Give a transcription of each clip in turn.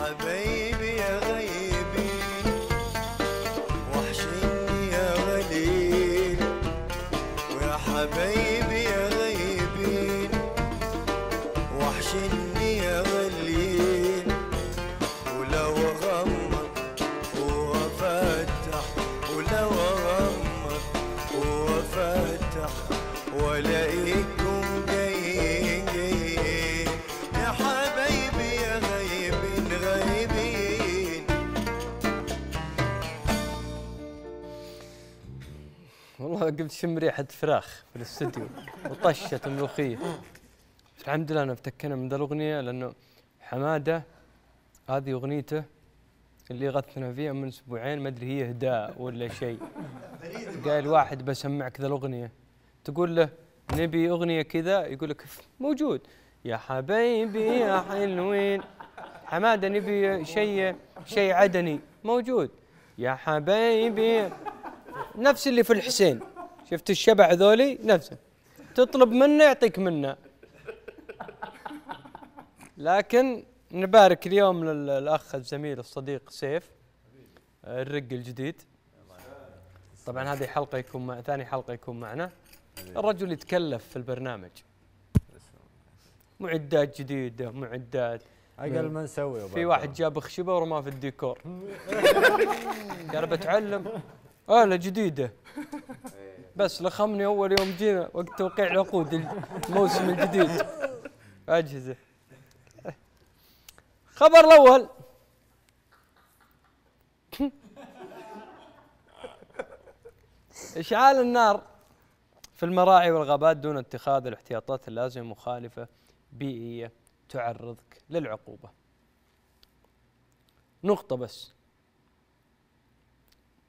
my baby. قمت شم ريحه فراخ في الاستديو وطشت الملوخيه الحمد لله انا ابتكينا من ذا الاغنيه لانه حماده هذه اغنيته اللي غثنا فيها من اسبوعين ما ادري هي هداء ولا شيء قال واحد بسمعك ذا الاغنيه تقول له نبي اغنيه كذا يقول لك موجود يا حبيبي يا حلوين حماده نبي شيء شيء عدني موجود يا حبيبي نفس اللي في الحسين شفت الشبع ذولي نفسه تطلب منه يعطيك منه لكن نبارك اليوم للاخ الزميل الصديق سيف الرق الجديد طبعا هذه حلقه يكون ثاني حلقه يكون معنا الرجل يتكلف في البرنامج معدات جديده معدات اقل ما نسوي في واحد جاب خشبه ورماه في الديكور قال بتعلم اله جديده بس لخمني اول يوم جينا وقت توقيع العقود الموسم الجديد اجهزه خبر الاول اشعال النار في المراعي والغابات دون اتخاذ الاحتياطات اللازمه مخالفه بيئيه تعرضك للعقوبه نقطه بس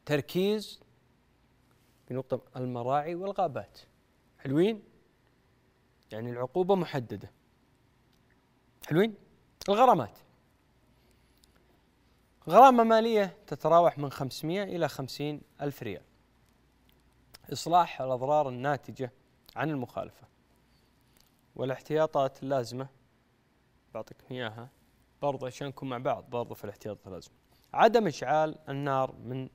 تركيز في نقطة المراعي والغابات حلوين يعني العقوبة محددة حلوين الغرامات غرامة مالية تتراوح من 500 إلى 50 ألف ريال إصلاح الأضرار الناتجة عن المخالفة والاحتياطات اللازمة بعطيكم إياها برضه عشان نكون مع بعض برضه في الاحتياطات اللازمة عدم إشعال النار من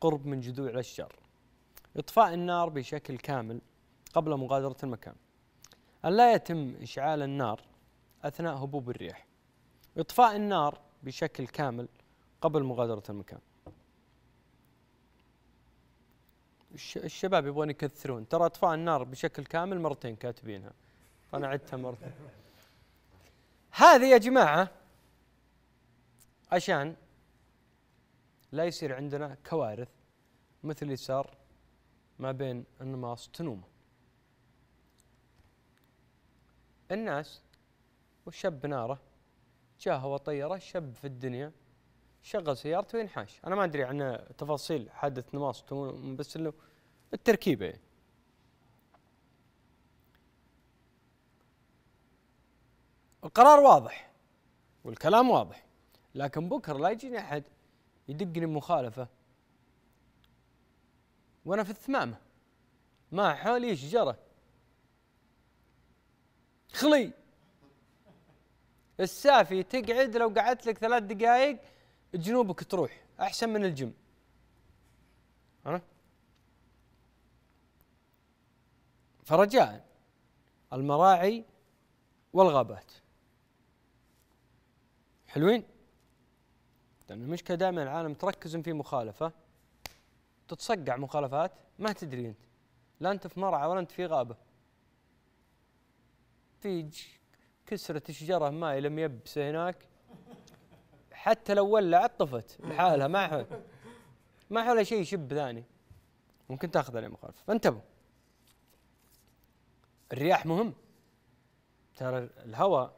قرب من جذوع الأشجار إطفاء النار بشكل كامل قبل مغادرة المكان أن لا يتم إشعال النار أثناء هبوب الريح إطفاء النار بشكل كامل قبل مغادرة المكان الشباب يبغون يكثرون ترى اطفاء النار بشكل كامل مرتين كاتبينها فانا عدتها مرتين هذه يا جماعه عشان لا يصير عندنا كوارث مثل اللي صار ما بين النماص تنومه الناس وشب ناره جاه وطيره شب في الدنيا شغل سيارته وينحاش انا ما ادري عن تفاصيل حادث نماص تنوم بس انه التركيبه يعني. القرار واضح والكلام واضح لكن بكره لا يجيني احد يدقني مخالفه وانا في الثمامه ما حولي شجره خلي السافي تقعد لو قعدت لك ثلاث دقائق جنوبك تروح احسن من الجم ها فرجاء المراعي والغابات حلوين لأن المشكلة دائما العالم تركز في مخالفة تتصقع مخالفات ما تدري انت لا انت في مرعى ولا انت في غابه في الشجرة ما لم يبس هناك حتى لو ولعت طفت لحالها ما حول ما حولها شيء شب ثاني ممكن تاخذ عليه مخالفه فانتبهوا الرياح مهم ترى الهواء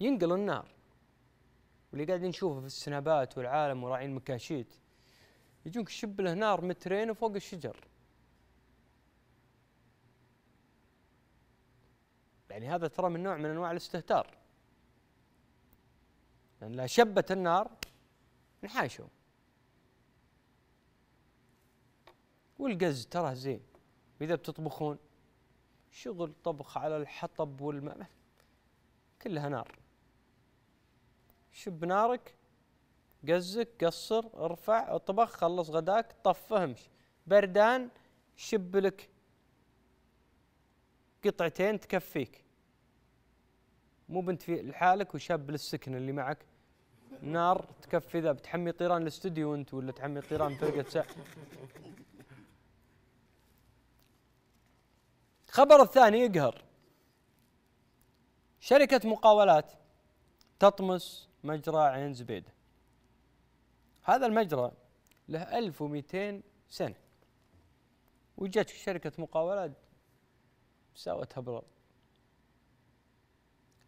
ينقل النار واللي قاعدين نشوفه في السنابات والعالم وراعين مكاشيت يجونك شب له نار مترين وفوق الشجر يعني هذا ترى من نوع من انواع الاستهتار لان لا شبت النار انحاشوا والقز ترى زين واذا بتطبخون شغل طبخ على الحطب والماء كلها نار شب نارك قزك قصر ارفع اطبخ خلص غداك طفه امشي بردان شب لك قطعتين تكفيك مو بنت في لحالك وشاب للسكن اللي معك نار تكفي ذا بتحمي طيران الاستوديو انت ولا تحمي طيران فرقه سع خبر الثاني يقهر شركة مقاولات تطمس مجرى عين زبيدة هذا المجرى له 1200 سنة وجت شركة مقاولات ساوت هبرة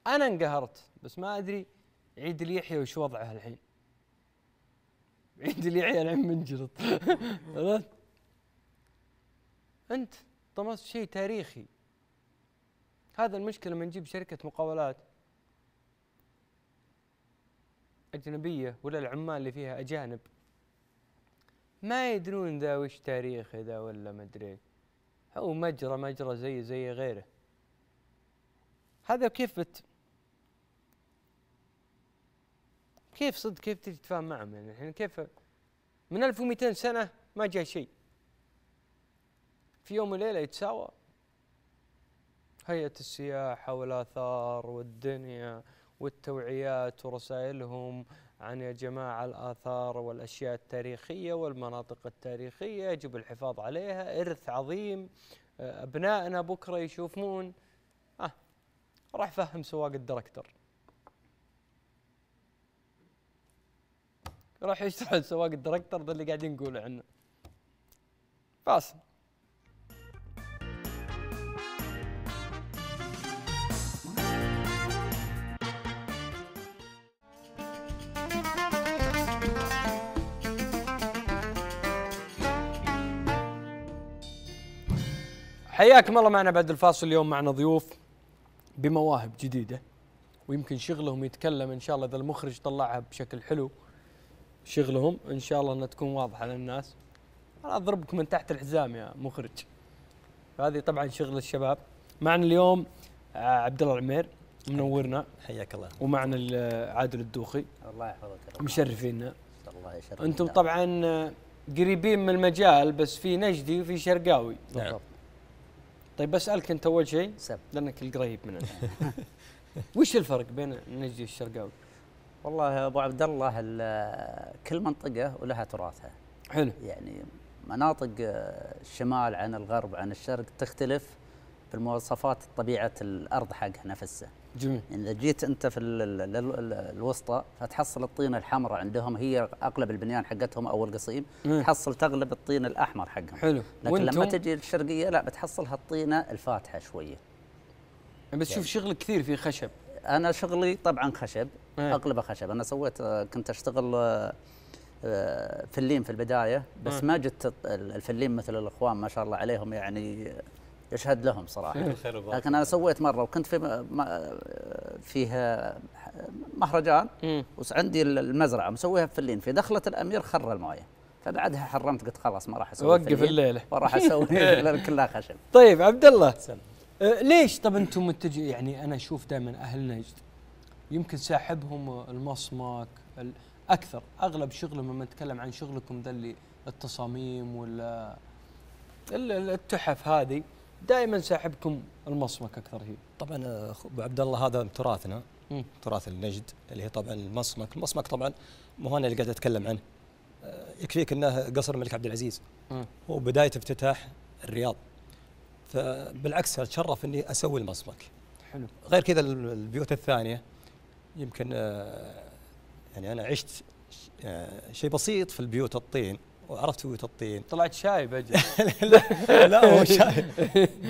أنا انقهرت بس ما أدري عيد اليحيى وش وضعه الحين عيد اليحيى الحين منجلط أنت طمست شيء تاريخي هذا المشكلة من نجيب شركة مقاولات أجنبية ولا العمال اللي فيها أجانب ما يدرون ذا وش تاريخه ذا ولا مدري أو مجرى مجرى زي زي غيره هذا كيف بت كيف صدق كيف تجي تتفاهم معهم يعني الحين كيف من 1200 سنة ما جاء شيء في يوم وليلة يتساوى هيئة السياحة والآثار والدنيا والتوعيات ورسائلهم عن يا جماعة الآثار والأشياء التاريخية والمناطق التاريخية يجب الحفاظ عليها إرث عظيم آه، أبنائنا بكرة يشوفون آه راح فهم سواق الدركتر راح يشتغل سواق الدركتر ذا اللي قاعدين نقوله عنه فاصل حياكم الله معنا بعد الفاصل اليوم معنا ضيوف بمواهب جديدة ويمكن شغلهم يتكلم إن شاء الله إذا المخرج طلعها بشكل حلو شغلهم إن شاء الله أنها تكون واضحة للناس أنا أضربك من تحت الحزام يا مخرج هذه طبعا شغل الشباب معنا اليوم آه، عبد الله العمير منورنا حياك الله ومعنا آه، عادل الدوخي الله يحفظك مشرفينا الله يشرفك انتم طبعا آه، قريبين من المجال بس في نجدي وفي شرقاوي بالضبط طيب بسالك انت اول شيء لانك القريب من وش الفرق بين النجدي والشرقاوي؟ والله يا ابو عبد الله كل منطقه ولها تراثها حلو يعني مناطق آه، الشمال عن الغرب عن الشرق تختلف في المواصفات طبيعه الارض حقها نفسها جميل يعني جيت انت في الوسطى فتحصل الطينه الحمراء عندهم هي اغلب البنيان حقتهم او القصيم مم. تحصل تغلب الطين الاحمر حقهم حلو لكن لما تجي الشرقيه لا بتحصل هالطينه الفاتحه شويه بس شوف يعني. يعني شغلك كثير في خشب انا شغلي طبعا خشب مم. اغلبه خشب انا سويت آه، كنت اشتغل آه، آه، فلين في البدايه بس مم. ما جت الفلين مثل الاخوان ما شاء الله عليهم يعني يشهد لهم صراحه لكن انا سويت مره وكنت في فيها مهرجان وعندي المزرعه مسويها فلين في دخله الامير خر المويه فبعدها حرمت قلت خلاص ما راح اسوي وقف الليله وراح اسوي كلها خشب طيب عبد الله أه، ليش طب انتم متجه يعني انا اشوف دائما اهل نجد يمكن ساحبهم المصمك اكثر اغلب شغلهم لما نتكلم عن شغلكم ذا اللي التصاميم ولا التحف هذه دائما ساحبكم المصمك اكثر هي طبعا آه، ابو عبد الله هذا تراثنا تراث النجد اللي هي طبعا المصمك المصمك طبعا مو انا اللي قاعد اتكلم عنه آه، يكفيك انه قصر الملك عبد العزيز هو بدايه افتتاح الرياض فبالعكس اتشرف اني اسوي المصمك حلو غير كذا البيوت الثانيه يمكن آه، يعني انا عشت شيء بسيط في البيوت الطين وعرفت هو تطين طلعت شايب اجل لا, لا هو شايب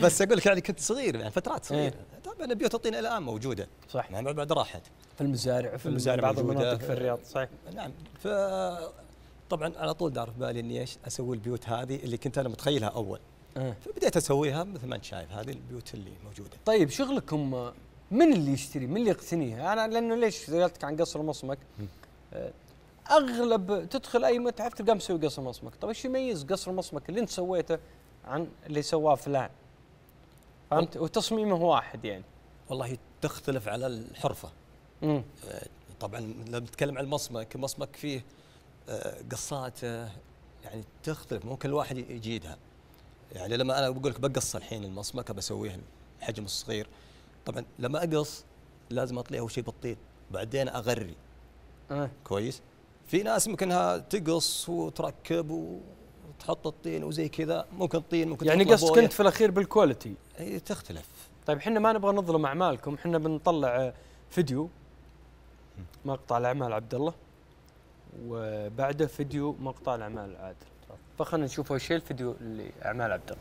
بس اقول لك يعني كنت صغير يعني فترات إيه. صغيره طبعا بيوت الطين الى الان موجوده صح يعني بعد راحت في المزارع في المزارع بعض المناطق في الرياض صحيح نعم ف طبعا على طول دار في بالي اني ايش اسوي البيوت هذه اللي كنت انا متخيلها اول إيه. فبديت اسويها مثل ما انت شايف هذه البيوت اللي موجوده طيب شغلكم من اللي يشتري من اللي يقتنيها انا لانه ليش سالتك عن قصر مصمك اغلب تدخل اي متحف تلقاه مسوي قصر مصمك، طيب ايش يميز قصر مصمك اللي انت سويته عن اللي سواه فلان؟ فهمت؟ وتصميمه واحد يعني. والله تختلف على الحرفه. امم طبعا لما نتكلم عن المصمك، المصمك فيه آه، قصاته يعني تختلف ممكن الواحد يجيدها. يعني لما انا بقول لك بقص الحين المصمك بسويه الحجم الصغير طبعا لما اقص لازم اطليه اول شيء بالطين بعدين اغري أه. كويس في ناس انها تقص وتركب وتحط الطين وزي كذا ممكن طين ممكن يعني قصدك انت في الاخير بالكواليتي اي تختلف طيب احنا ما نبغى نظلم اعمالكم احنا بنطلع آه، فيديو مقطع الاعمال عبد الله وبعده فيديو مقطع الاعمال عادل فخلنا نشوف اول شيء الفيديو اللي اعمال عبد الله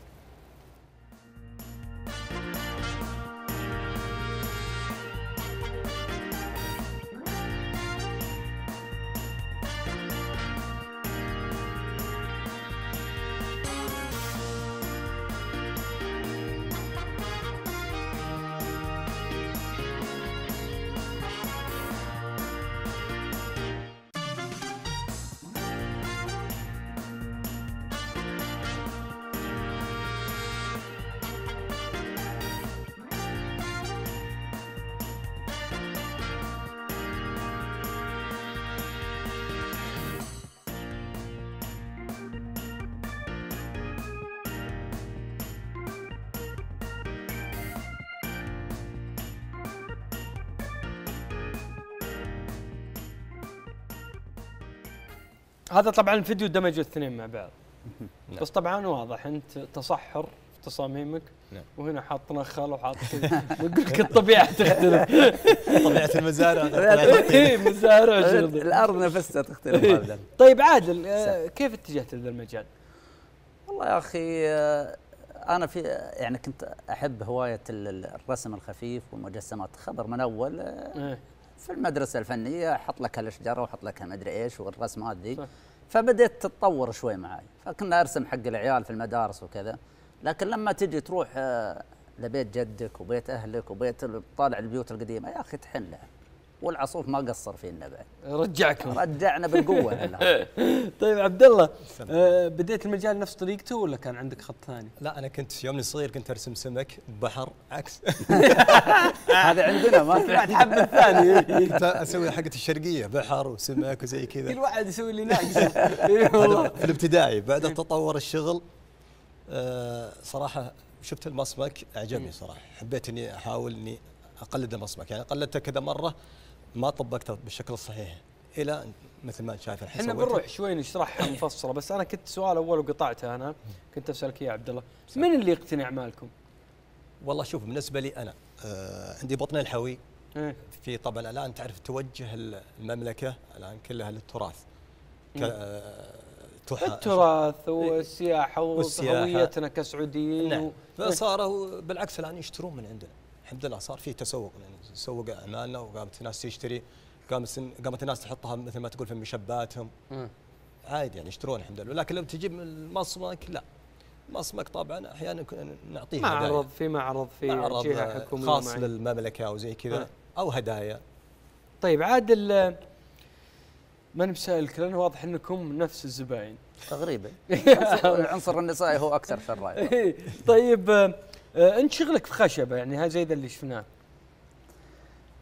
هذا طبعا الفيديو دمجوا الاثنين مع بعض نعم. بس طبعا واضح انت تصحر في تصاميمك نعم. وهنا حاط نخل وحاط كذا لك الطبيعه تختلف طبيعه المزارع إيه، إيه، مزارع الارض نفسها تختلف إيه. نعم. طيب عادل آه، كيف اتجهت لهذا المجال؟ والله يا اخي آه، انا في يعني كنت احب هوايه الرسم الخفيف والمجسمات خبر من اول آه، في المدرسه الفنيه حط لك هالشجره وحط لك ما ادري ايش والرسمات ذي فبدات تتطور شوي معي فكنا ارسم حق العيال في المدارس وكذا لكن لما تجي تروح آه، لبيت جدك وبيت اهلك وبيت تطالع البيوت القديمه يا اخي تحن لها والعصوف ما قصر فينا بعد رجعكم رجعنا بالقوه طيب عبد الله آه بديت المجال نفس طريقته ولا كان عندك خط ثاني؟ لا انا كنت يومني صغير كنت ارسم سمك بحر عكس هذا عندنا ما في حب الثاني كنت اسوي حقة الشرقيه بحر وسمك وزي كذا كل واحد يسوي اللي ناقصه أيوه. في الابتدائي بعد طيب. تطور الشغل آه، صراحه شفت المصمك اعجبني صراحه حبيت اني احاول اني اقلد المصمك يعني قلدته كذا مره ما طبقتها بالشكل الصحيح الى مثل ما شايف الحين احنا بنروح شوي نشرحها مفصله بس انا كنت سؤال اول وقطعته انا كنت اسالك يا عبد الله من اللي يقتنع مالكم؟ والله شوف بالنسبه لي انا آه عندي بطن الحوي إيه. في طبعا الان تعرف توجه المملكه الان كلها للتراث نعم. آه، التراث إيه. والسياحه وهويتنا كسعوديين نعم فصاروا بالعكس الان يشترون من عندنا الحمد لله صار في تسوق يعني تسوق اعمالنا وقامت الناس تشتري قامت قامت الناس تحطها مثل ما تقول في مشباتهم عادي يعني يشترون الحمد لله لكن لو تجيب من المصمك لا مصمك طبعا احيانا نعطيه معرض في معرض في معرض جهه حكوميه خاص معين. للمملكه زي كذا او هدايا طيب عادل من بسالك لانه واضح انكم نفس الزباين تقريبا العنصر النسائي هو اكثر في الراي إيه. طيب آه، انت شغلك في خشبه يعني هذا زي اللي شفناه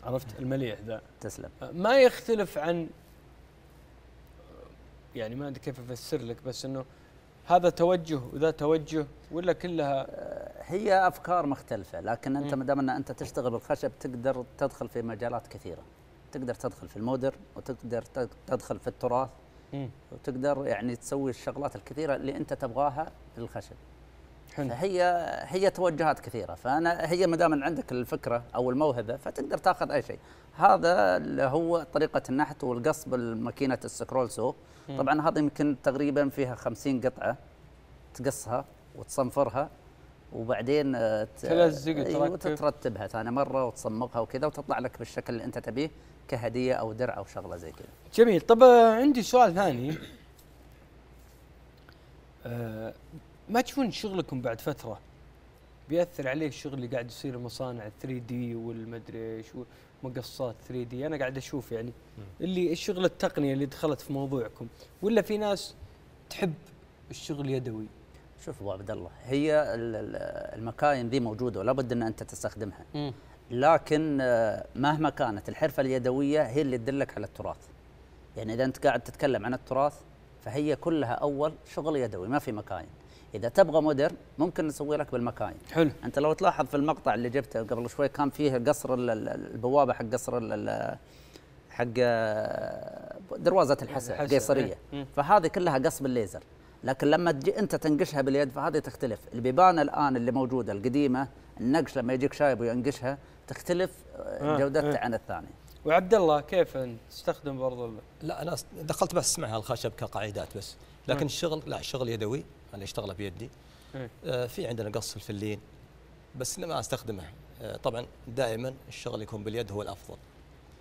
عرفت المليح ذا تسلم آه، ما يختلف عن آه، يعني ما ادري كيف افسر لك بس انه هذا توجه وذا توجه ولا كلها هي افكار مختلفه لكن انت ما دام ان انت تشتغل بالخشب تقدر تدخل في مجالات كثيره تقدر تدخل في المودر وتقدر تدخل في التراث وتقدر يعني تسوي الشغلات الكثيره اللي انت تبغاها بالخشب حلو. فهي هي توجهات كثيره فانا هي ما دام عندك الفكره او الموهبه فتقدر تاخذ اي شيء هذا اللي هو طريقه النحت والقص بالماكينه السكرول سو طبعا هذه يمكن تقريبا فيها 50 قطعه تقصها وتصنفرها وبعدين تلزق أيوة وترتبها ثاني مره وتصمغها وكذا وتطلع لك بالشكل اللي انت تبيه كهديه او درع او شغله زي كذا. جميل طب آه، عندي سؤال ثاني آه، ما تشوفون شغلكم بعد فتره بياثر عليه الشغل اللي قاعد يصير مصانع 3 دي والمدري ايش ومقصات 3 دي انا قاعد اشوف يعني اللي الشغل التقنيه اللي دخلت في موضوعكم ولا في ناس تحب الشغل يدوي شوف ابو عبد الله هي المكاين ذي موجوده ولا بد ان انت تستخدمها م. لكن آه، مهما كانت الحرفه اليدويه هي اللي تدلك على التراث يعني اذا انت قاعد تتكلم عن التراث فهي كلها اول شغل يدوي ما في مكاين اذا تبغى مودرن ممكن نسوي لك بالمكاين حلو انت لو تلاحظ في المقطع اللي جبته قبل شوي كان فيه قصر البوابه حق قصر حق آه، دروازه الحسن القيصريه إيه. فهذه كلها قصب الليزر لكن لما تجي انت تنقشها باليد فهذه تختلف البيبان الان اللي موجوده القديمه النقش لما يجيك شايب وينقشها تختلف آه، آه، جودتها عن الثانيه وعبد الله كيف انت تستخدم برضو لا انا دخلت بس اسمعها الخشب كقاعدات بس لكن مم. نعم. الشغل لا الشغل يدوي انا اشتغله بيدي إيه. آه في عندنا قص الفلين بس ما استخدمه آه طبعا دائما الشغل يكون باليد هو الافضل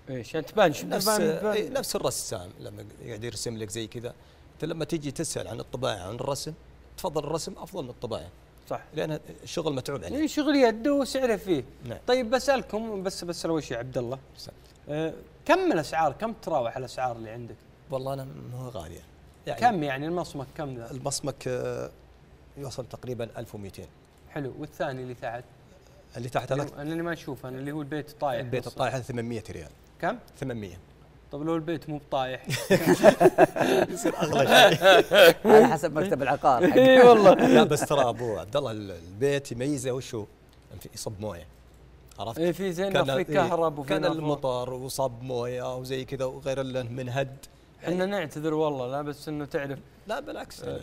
ايش انت تبان نفس إيه، بان نفس الرسام لما يقعد يرسم لك زي كذا انت لما تيجي تسال عن الطباعه عن الرسم تفضل الرسم افضل من الطباعه صح لان الشغل متعوب عليه إيه، شغل يده وسعره فيه نعم. طيب بسالكم بس بس اول شيء عبد الله سأل. آه، كم الاسعار كم تراوح الاسعار اللي عندك؟ والله انا ما غاليه يعني, يعني كم يعني المصمك كم ذا؟ المصمك آه، يوصل تقريبا 1200 حلو والثاني اللي تحت؟ اللي تحت انا اللي ما انا اللي هو البيت الطايح البيت الطايح هذا 800 ريال كم؟ 800 طب لو البيت مو بطايح يصير اغلى شيء على حسب مكتب العقار اي والله لا بس ترى ابو عبد الله البيت يميزه وشو؟ يصب مويه عرفت؟ اي في زين كان في إيه، كهرب وفي كان المطر وصب مويه وزي كذا وغير من منهد احنا نعتذر والله لا بس انه تعرف لا بالعكس آه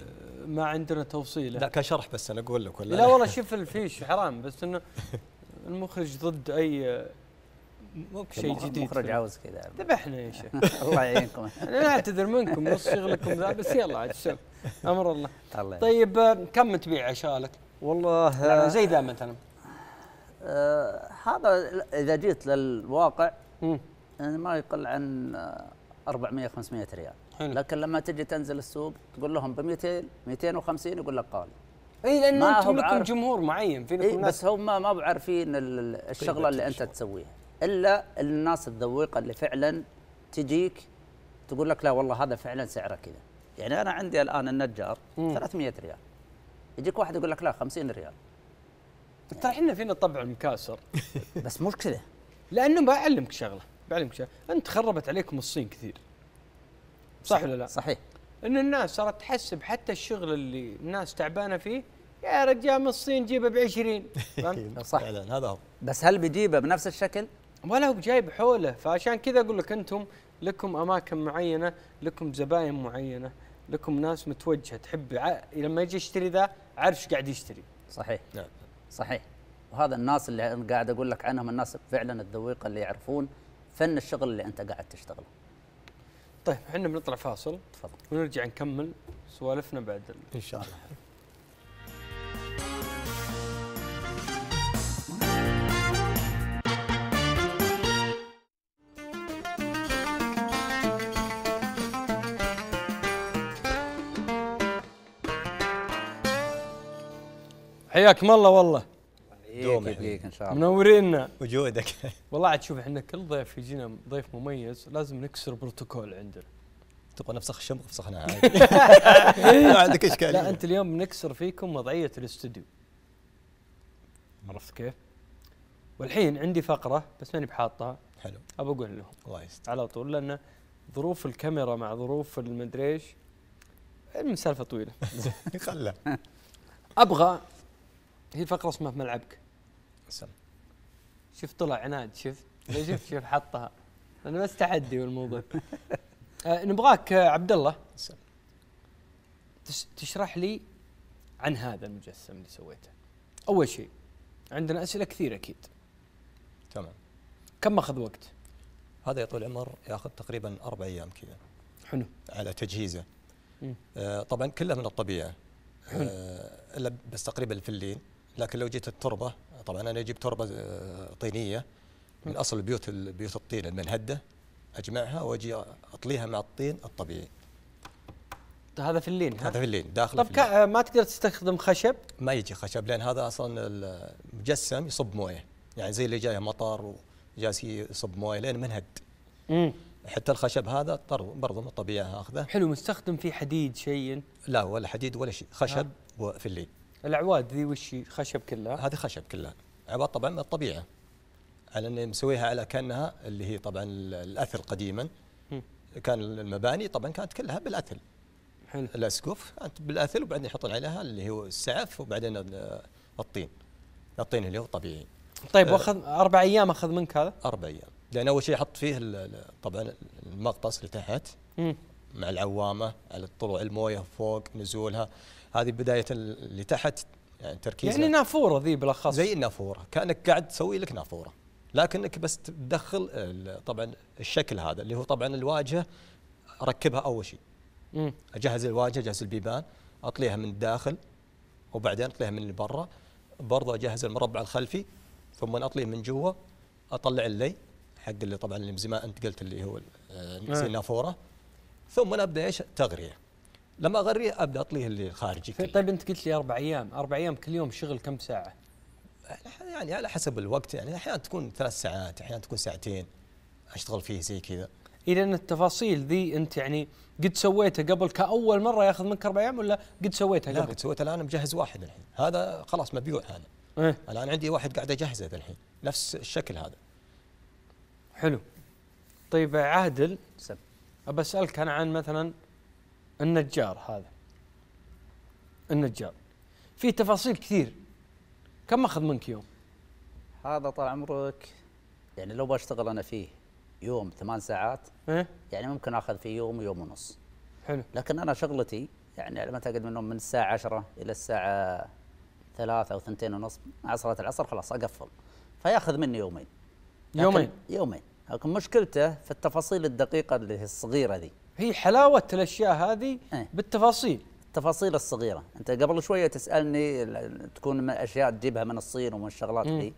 ما عندنا توصيله لا كشرح بس انا اقول لك ولا لا والله شوف الفيش حرام بس انه المخرج ضد اي مو شيء جديد المخرج عاوز كذا ذبحنا يا شيخ الله يعينكم انا نعتذر منكم نص شغلكم ذا بس يلا عاد شوف امر الله طيب آه، كم تبيع عشالك؟ والله آه، زي ذا مثلا آه هذا اذا جيت للواقع يعني ما يقل عن 400 آه، 500 ريال حلو. لكن لما تجي تنزل السوق تقول لهم ب 200 250 يقول لك قال اي لانه انتم لكم جمهور معين في إيه بس هم ما بعرفين الشغله اللي انت تسويها الا الناس الذويقه اللي فعلا تجيك تقول لك لا والله هذا فعلا سعره كذا يعني انا عندي الان النجار 300 ريال يجيك واحد يقول لك لا 50 ريال ترى احنا فينا الطبع المكاسر بس مو كذا لانه بعلمك شغله بعلمك شغله انت خربت عليكم الصين كثير صح ولا لا؟ صحيح ان الناس صارت تحسب حتى الشغل اللي الناس تعبانه فيه يا رجال من الصين جيبه ب 20 إيه، صح فعلا هذا هو بس هل بيجيبه بنفس الشكل؟ ولا هو جايب حوله فعشان كذا اقول لك انتم لكم اماكن معينه، لكم زباين معينه، لكم ناس متوجهه تحب ع... لما يجي يشتري ذا عارف قاعد يشتري. صحيح. نعم. صحيح وهذا الناس اللي انا قاعد اقول لك عنهم الناس فعلا الذويقه اللي يعرفون فن الشغل اللي انت قاعد تشتغله طيب احنا بنطلع فاصل تفضل ونرجع نكمل سوالفنا بعد ان شاء الله حياكم الله والله دوم يحييك ان شاء الله منورينا وجودك والله عاد شوف احنا كل ضيف يجينا ضيف مميز لازم نكسر بروتوكول عندنا تبغى نفسخ فسخنا عادي ما عندك اشكاليه لا انت اليوم بنكسر فيكم وضعيه الاستوديو عرفت كيف؟ والحين عندي فقره بس ماني بحاطها حلو ابى اقول لهم الله يستر على طول لان ظروف الكاميرا مع ظروف المدريش المسالفه طويله خله ابغى هي فقرة اسمها في ملعبك سم. شوف طلع عناد شوف شوف شوف حطها انا بس تحدي والموضوع آه نبغاك آه، عبد الله سم. تشرح لي عن هذا المجسم اللي سويته اول شيء عندنا اسئله كثيره اكيد تمام كم اخذ وقت هذا يا طول العمر ياخذ تقريبا اربع ايام كذا حلو على تجهيزه آه طبعا كله من الطبيعه آه الا بس تقريبا الفلين لكن لو جيت التربه طبعا انا اجيب تربه آه، طينيه من اصل بيوت بيوت الطين المنهده اجمعها واجي اطليها مع الطين الطبيعي طيب، هذا في اللين هذا في اللين داخل طب في اللين. آه، ما تقدر تستخدم خشب؟ ما يجي خشب لان هذا اصلا المجسم يصب مويه يعني زي اللي جايه مطر وجالس يصب مويه لين منهد امم حتى الخشب هذا برضه من الطبيعه اخذه حلو مستخدم فيه حديد شيء؟ لا ولا حديد ولا شيء خشب آه. في اللين العواد ذي وش خشب كلها هذه خشب كلها عواد طبعا من الطبيعه على اني مسويها على كانها اللي هي طبعا الاثل قديما كان المباني طبعا كانت كلها بالاثل حلو الاسقف كانت بالاثل وبعدين يحطون عليها اللي هو السعف وبعدين الطين الطين اللي هو طبيعي طيب آه، واخذ اربع ايام اخذ منك هذا؟ اربع ايام لان اول شيء احط فيه طبعا المغطس اللي تحت مع العوامه على طلوع المويه فوق نزولها هذه بدايه اللي تحت يعني تركيز يعني نافوره ذي بالاخص زي النافوره كانك قاعد تسوي لك نافوره لكنك بس تدخل طبعا الشكل هذا اللي هو طبعا الواجهه اركبها اول شيء اجهز الواجهه اجهز البيبان اطليها من الداخل وبعدين اطليها من برا برضه اجهز المربع الخلفي ثم اطليه من جوا اطلع اللي حق اللي طبعا اللي زي ما انت قلت اللي هو آه، النافوره ثم ابدا ايش تغريه لما اغريه ابدا اطليه كله. طيب انت قلت لي اربع ايام اربع ايام كل يوم شغل كم ساعه يعني على حسب الوقت يعني احيانا تكون ثلاث ساعات احيانا تكون ساعتين اشتغل فيه زي كذا اذا التفاصيل ذي انت يعني قد سويتها قبل كاول مره ياخذ منك اربع ايام ولا قد سويتها قبل؟ لا قد سويتها الان مجهز واحد الحين هذا خلاص مبيوع هذا إيه؟ الان عندي واحد قاعد اجهزه الحين نفس الشكل هذا حلو طيب عادل سب ابى اسالك انا عن مثلا النجار هذا النجار في تفاصيل كثير كم اخذ منك يوم؟ هذا طال عمرك يعني لو بشتغل انا فيه يوم ثمان ساعات إيه؟ يعني ممكن اخذ فيه يوم ويوم ونص حلو لكن انا شغلتي يعني لما تقعد من من الساعه 10 الى الساعه ثلاثة او ثنتين ونص مع صلاه العصر خلاص اقفل فياخذ مني يومين يومين يومين لكن مشكلته في التفاصيل الدقيقه اللي هي الصغيره ذي هي حلاوه الاشياء هذه ايه؟ بالتفاصيل التفاصيل الصغيره انت قبل شويه تسالني تكون من اشياء تجيبها من الصين ومن الشغلات ذي إيه.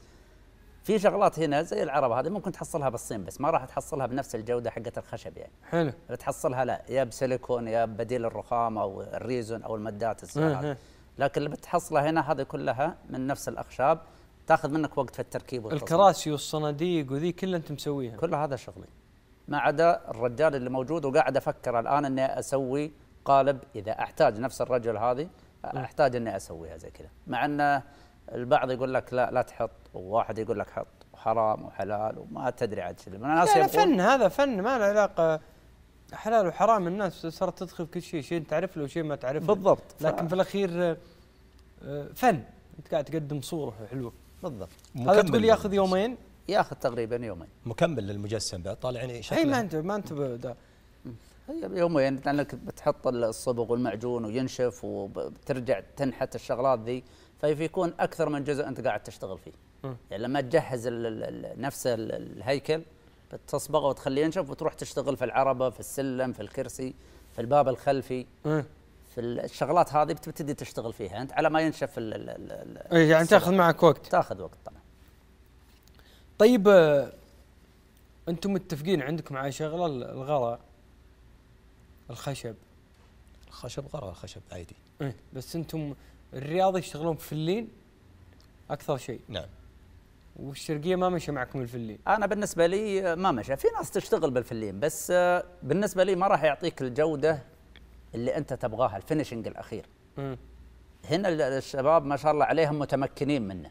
في شغلات هنا زي العرب هذه ممكن تحصلها بالصين بس ما راح تحصلها بنفس الجوده حقت الخشب يعني حلو بتحصلها لا يا بسيليكون يا بديل الرخام او الريزون او المادات السيارات إيه، إيه. لكن اللي بتحصلها هنا هذه كلها من نفس الاخشاب تاخذ منك وقت في التركيب والتصميم الكراسي والصناديق وذي كلها انت مسويها كل هذا شغلي ما عدا الرجال اللي موجود وقاعد افكر الان اني اسوي قالب اذا احتاج نفس الرجل هذه احتاج اني اسويها زي كذا مع ان البعض يقول لك لا لا تحط وواحد يقول لك حط وحرام وحلال وما تدري عاد شنو الناس هذا فن هذا فن ما له علاقه حلال وحرام الناس صارت تدخل كل شيء شيء تعرف له وشيء ما تعرفه بالضبط لكن ف... في الاخير آه، آه، فن انت قاعد تقدم صوره حلوه بالضبط هذا تقول ياخذ يومين ياخذ تقريبا يومين مكمل للمجسم بعد طالع يعني شكله اي ما انت ما انت يومين يعني لانك بتحط الصبغ والمعجون وينشف وبترجع تنحت الشغلات ذي فيكون اكثر من جزء انت قاعد تشتغل فيه يعني لما تجهز نفس الهيكل بتصبغه وتخليه ينشف وتروح تشتغل في العربه في السلم في الكرسي في الباب الخلفي في الشغلات هذه بتبتدي تشتغل فيها انت على ما ينشف ال إيه، يعني تاخذ معك وقت تاخذ وقت طبعا طيب انتم متفقين عندكم على شغله الغراء الخشب الخشب غراء الخشب عادي ايه بس انتم الرياض يشتغلون في اللين اكثر شيء نعم والشرقيه ما مشى معكم الفلين انا بالنسبه لي آه، ما مشى في ناس تشتغل بالفلين بس آه، بالنسبه لي ما راح يعطيك الجوده اللي انت تبغاها الفينشنج الاخير م. إيه. هنا الشباب ما شاء الله عليهم متمكنين منه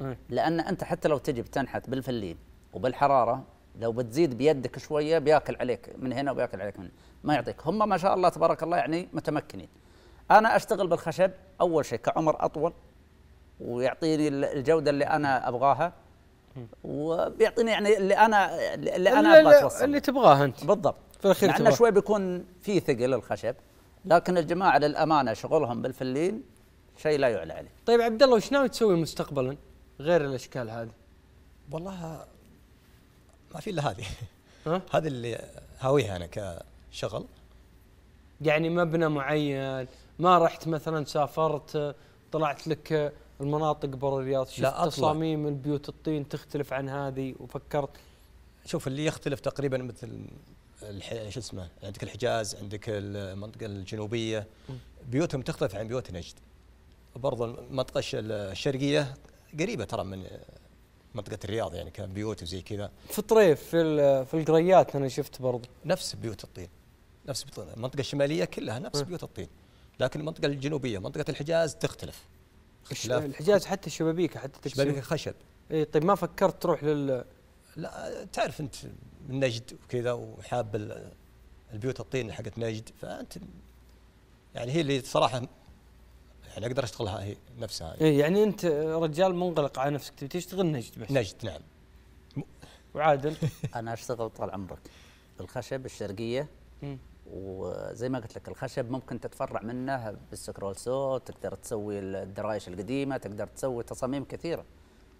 إيه. لان انت حتى لو تجي بتنحت بالفلين وبالحراره لو بتزيد بيدك شويه بياكل عليك من هنا وبياكل عليك من هنا ما يعطيك هم ما شاء الله تبارك الله يعني متمكنين انا اشتغل بالخشب اول شيء كعمر اطول ويعطيني الجوده اللي انا ابغاها وبيعطيني يعني اللي انا اللي انا ابغى اتوصل اللي تبغاه انت بالضبط في الاخير تبغاه شوي بيكون في ثقل الخشب لكن الجماعه للامانه شغلهم بالفلين شيء لا يعلى عليه. طيب عبد الله وش ناوي تسوي مستقبلا؟ غير الاشكال هذه؟ والله ما في الا هذه هذه اللي هاويها انا كشغل يعني مبنى معين ما رحت مثلا سافرت طلعت لك المناطق برا الرياض شفت لا تصاميم البيوت الطين تختلف عن هذه وفكرت شوف اللي يختلف تقريبا مثل شو اسمه عندك الحجاز عندك المنطقه الجنوبيه بيوتهم تختلف عن بيوت نجد برضه المنطقه الشرقيه قريبه ترى من منطقه الرياض يعني كان بيوت وزي كذا في الطريف في في القريات انا شفت برضه نفس بيوت الطين نفس بيوت المنطقه الشماليه كلها نفس بيوت الطين لكن المنطقه الجنوبيه منطقه الحجاز تختلف الحجاز حتى الشبابيك حتى تكسر خشب اي طيب ما فكرت تروح لل لا تعرف انت من نجد وكذا وحاب البيوت الطين حقت نجد فانت يعني هي اللي صراحه يعني اقدر اشتغلها هي نفسها إيه يعني انت رجال منغلق على نفسك تبي تشتغل نجد بس نجد نعم وعادل انا اشتغل طال عمرك الخشب الشرقيه وزي ما قلت لك الخشب ممكن تتفرع منه بالسكرول سو تقدر تسوي الدرايش القديمه تقدر تسوي تصاميم كثيره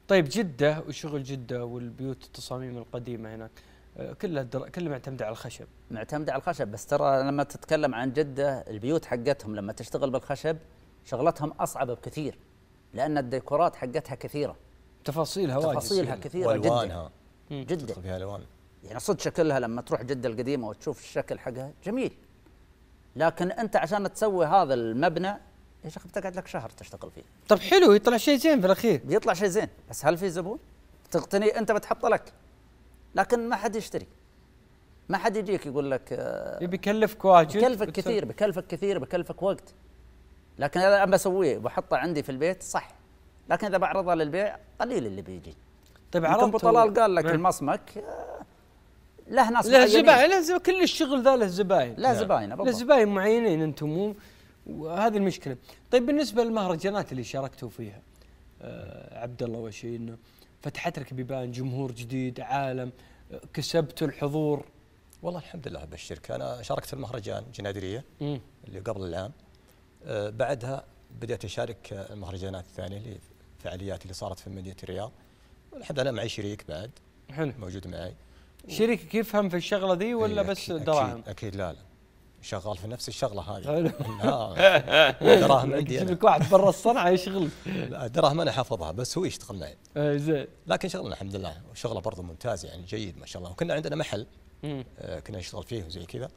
طيب جده وشغل جده والبيوت التصاميم القديمه هناك آه، كلها در... كلها معتمده على الخشب معتمده على الخشب بس ترى لما تتكلم عن جده البيوت حقتهم لما تشتغل بالخشب شغلتهم اصعب بكثير لان الديكورات حقتها كثيره تفاصيلها واجد تفاصيلها كثيره جدا والوانها جدا فيها الوان يعني صدق شكلها لما تروح جده القديمه وتشوف الشكل حقها جميل لكن انت عشان تسوي هذا المبنى يا شيخ بتقعد لك شهر تشتغل فيه طب حلو يطلع شيء زين في الاخير بيطلع شيء زين بس هل في زبون تقتني انت بتحطه لك لكن ما حد يشتري ما حد يجيك يقول لك آه، بيكلفك واجد بيكلفك كثير بيكلفك كثير بيكلفك وقت لكن اذا انا بسويه بحطه عندي في البيت صح لكن اذا بعرضها للبيع قليل اللي بيجي طيب عرضت ابو طلال قال لك نعم. المصمك آه، له ناس له زباين له زباين كل الشغل ذا له زباين له نعم. زباين له زباين معينين انتم مو وهذه المشكله طيب بالنسبه للمهرجانات اللي شاركتوا فيها آه عبد الله وشي انه فتحت لك بيبان جمهور جديد عالم آه، كسبت الحضور والله الحمد لله ابشرك انا شاركت في المهرجان جنادريه اللي قبل العام آه، بعدها بدأت أشارك آه، المهرجانات الثانية الفعاليات اللي صارت في مدينة الرياض والحمد لله معي شريك بعد حلو موجود معي شريكك يفهم في الشغله ذي ولا إيه، أكيد بس دراهم؟ أكيد, اكيد لا لا شغال في نفس الشغله هذه دراهم عندي يجيب واحد برا الصنعه يشغل لا دراهم انا حافظها بس هو يشتغل معي آه، زين لكن شغلنا الحمد لله وشغله برضه ممتازه يعني جيد ما شاء الله وكنا عندنا محل كنا نشتغل فيه وزي كذا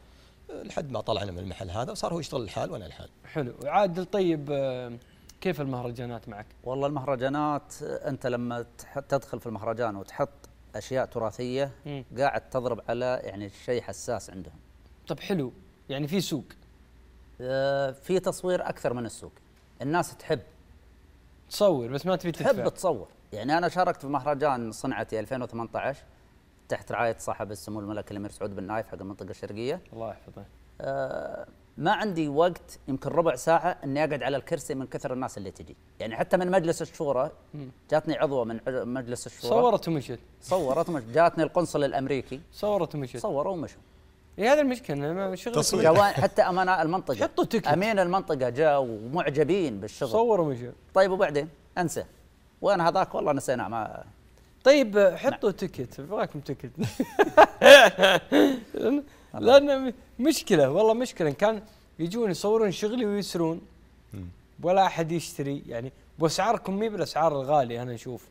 لحد ما طلعنا من المحل هذا وصار هو يشتغل الحال وانا الحال حلو عادل طيب آه، كيف المهرجانات معك والله المهرجانات آه، انت لما تدخل في المهرجان وتحط اشياء تراثيه م. قاعد تضرب على يعني شيء حساس عندهم طب حلو يعني في سوق آه، في تصوير اكثر من السوق الناس تحب تصور بس ما تبي تدفع تحب تصور يعني انا شاركت في مهرجان صنعتي 2018 تحت رعايه صاحب السمو الملك الامير سعود بن نايف حق المنطقه الشرقيه الله يحفظه آه ما عندي وقت يمكن ربع ساعه اني اقعد على الكرسي من كثر الناس اللي تجي يعني حتى من مجلس الشورى جاتني عضوه من مجلس الشورى صورت ومشت صورت ومشت جاتني القنصل الامريكي صورت ومشت صوروا ومشوا اي هذا المشكله شغل حتى امناء المنطقه حطوا تكت امين المنطقه جاء ومعجبين بالشغل صوروا ومشوا طيب وبعدين انسى وانا هذاك والله نسيناه ما طيب نعم. حطوا نعم. تكت ابغاكم تكت لان مشكله والله مشكله إن كان يجون يصورون شغلي ويسرون ولا احد يشتري يعني واسعاركم مي بالاسعار الغاليه انا اشوف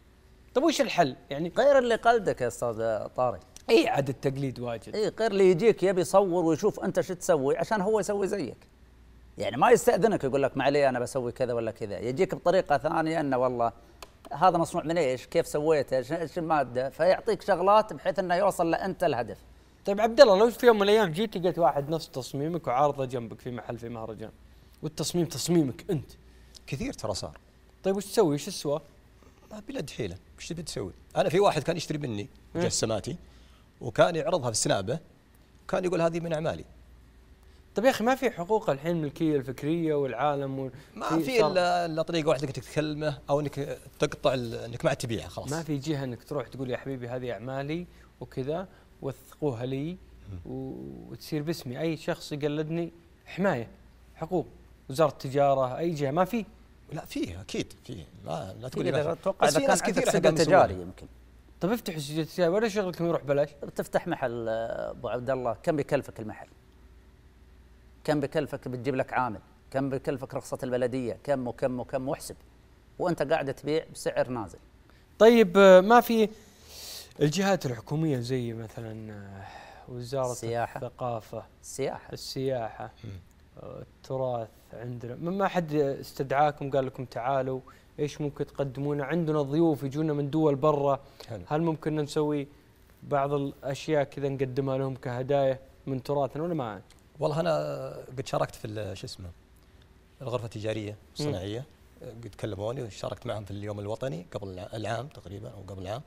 طيب وش الحل يعني غير اللي قلدك يا استاذ طارق اي عاد التقليد واجد اي غير اللي يجيك يبي يصور ويشوف انت شو تسوي عشان هو يسوي زيك يعني ما يستاذنك يقول لك علي انا بسوي كذا ولا كذا يجيك بطريقه ثانيه انه والله هذا مصنوع من ايش؟ كيف سويته؟ ايش الماده؟ فيعطيك شغلات بحيث انه يوصل لانت الهدف. طيب عبد الله لو في يوم من الايام جيت لقيت واحد نفس تصميمك وعارضه جنبك في محل في مهرجان والتصميم تصميمك انت. كثير ترى صار. طيب وش تسوي؟ وش ما بلد حيله، وش تبي تسوي؟ انا في واحد كان يشتري مني مجسماتي إيه. وكان يعرضها في سنابه وكان يقول هذه من اعمالي طيب يا اخي ما في حقوق الحين الملكيه الفكريه والعالم و... ما في الا الا طريقه واحده انك تتكلمه او انك تقطع ال... انك ما تبيعها خلاص ما في جهه انك تروح تقول يا حبيبي هذه اعمالي وكذا وثقوها لي وتصير باسمي اي شخص يقلدني حمايه حقوق وزاره التجاره اي جهه ما في لا في اكيد في لا لا تقول لي اتوقع اذا كان كثير سجل تجاري يمكن طيب افتح السجل التجاري ولا شغلكم يروح بلاش؟ تفتح محل ابو عبد الله كم يكلفك المحل؟ كم بكلفك بتجيب لك عامل كم بكلفك رخصة البلدية كم وكم وكم واحسب وأنت قاعد تبيع بسعر نازل طيب آه، ما في الجهات الحكومية زي مثلا آه، وزارة السياحة الثقافة السياحة السياحة التراث عندنا ما حد استدعاكم قال لكم تعالوا ايش ممكن تقدمون عندنا ضيوف يجونا من دول برا هل ممكن نسوي بعض الاشياء كذا نقدمها لهم كهدايا من تراثنا ولا ما والله انا قد شاركت في شو اسمه الغرفه التجاريه الصناعيه قد كلموني وشاركت معهم في اليوم الوطني قبل العام تقريبا او قبل عام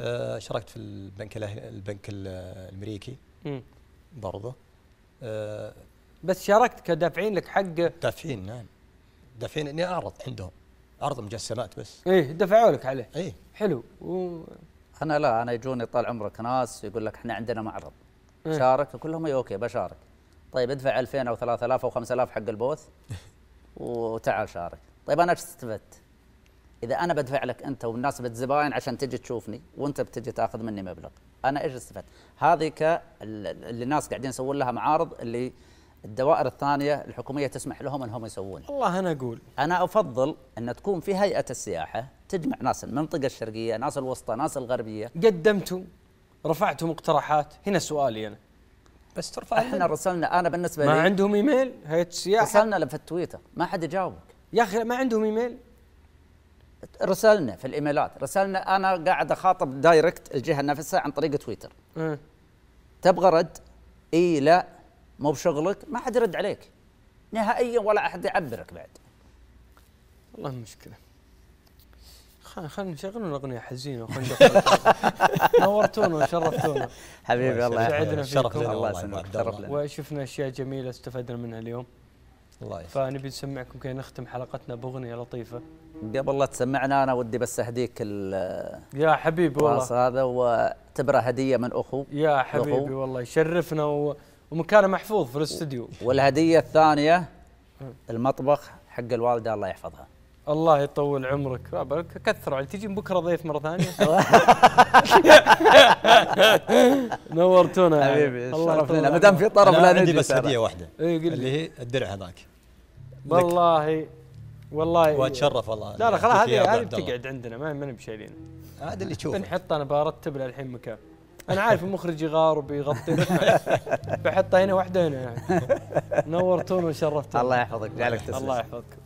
آه، شاركت في البنك البنك الامريكي برضه آه، بس شاركت كدافعين لك حق دافعين نعم دافعين اني اعرض عندهم عرض مجسمات بس ايه دفعوا لك عليه ايه حلو و... انا لا انا يجوني طال عمرك ناس يقول لك احنا عندنا معرض إيه؟ شارك اقول لهم اي اوكي بشارك طيب ادفع 2000 او 3000 او 5000 حق البوث وتعال شارك طيب انا ايش استفدت اذا انا بدفع لك انت ومناسبه بتزباين عشان تجي تشوفني وانت بتجي تاخذ مني مبلغ انا ايش استفدت هذه ك اللي الناس قاعدين يسوون لها معارض اللي الدوائر الثانيه الحكوميه تسمح لهم انهم يسوون والله انا اقول انا افضل ان تكون في هيئه السياحه تجمع ناس المنطقه الشرقيه ناس الوسطى ناس الغربيه قدمتم رفعتم مقترحات هنا سؤالي انا بس ترفع احنا رسلنا انا بالنسبه لي ما عندهم ايميل هيئه السياحه رسلنا لهم في التويتر ما حد يجاوبك يا اخي ما عندهم ايميل رسلنا في الايميلات رسلنا انا قاعد اخاطب دايركت الجهه نفسها عن طريق تويتر أه. تبغى رد اي لا مو بشغلك ما حد يرد عليك نهائيا ولا احد يعبرك بعد والله مشكله خلينا نشغل الاغنيه حزينه نورتونا وشرفتونا حبيبي الله سعدنا شرف الله يسلمك وشفنا اشياء جميله استفدنا منها اليوم الله يسلمك فنبي نسمعكم كي نختم حلقتنا باغنيه لطيفه قبل لا تسمعنا انا ودي بس اهديك ال يا حبيبي والله هذا واعتبره هديه من اخو يا حبيبي والله يشرفنا ومكانه محفوظ في الاستديو والهديه الثانيه المطبخ حق الوالده الله يحفظها الله يطول عمرك كثروا علي يعني تجي بكره ضيف مره ثانيه نورتونا يعني. حبيبي الله يطول ما دام في طرف لا عندي بس هديه واحده إيه، اللي هي الدرع هذاك والله والله واتشرف والله لا لا خلاص هذه هذه بتقعد عندنا ما ماني بشايلينها هذا اللي تشوفه بنحط انا برتب له الحين مكان انا عارف المخرج يغار وبيغطي بحطها هنا واحده هنا نورتونا وشرفتونا الله يحفظك جعلك تسلم الله يحفظك